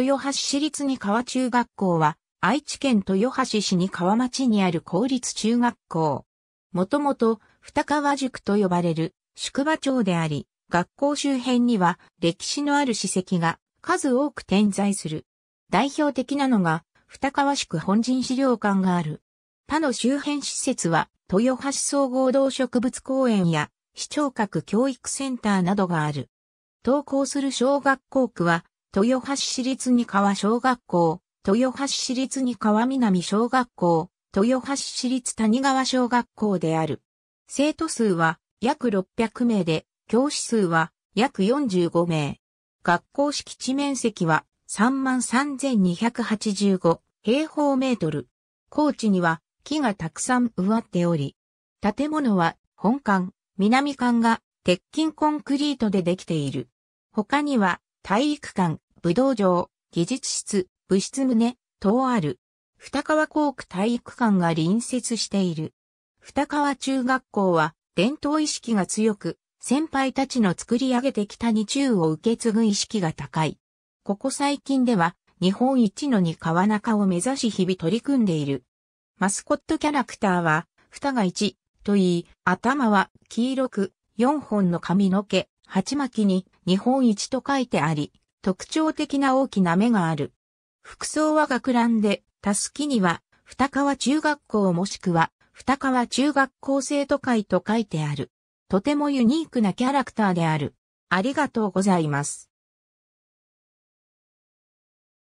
豊橋市立に川中学校は、愛知県豊橋市に川町にある公立中学校。もともと、二川塾と呼ばれる宿場町であり、学校周辺には歴史のある史跡が数多く点在する。代表的なのが、二川宿本陣資料館がある。他の周辺施設は、豊橋総合動植物公園や、市聴覚教育センターなどがある。登校する小学校区は、豊橋市立三川小学校、豊橋市立三川南小学校、豊橋市立谷川小学校である。生徒数は約600名で、教師数は約45名。学校敷地面積は33,285平方メートル。高地には木がたくさん植わっており、建物は本館、南館が鉄筋コンクリートでできている。他には体育館、武道場、技術室、部室棟、等ある。二川航区体育館が隣接している。二川中学校は伝統意識が強く、先輩たちの作り上げてきた二中を受け継ぐ意識が高い。ここ最近では日本一の二川中を目指し日々取り組んでいる。マスコットキャラクターは、二が一と言い、頭は黄色く、四本の髪の毛、鉢巻きに日本一と書いてあり、特徴的な大きな目がある。服装は学ランで、たすきには、二川中学校もしくは、二川中学校生徒会と書いてある。とてもユニークなキャラクターである。ありがとうございます。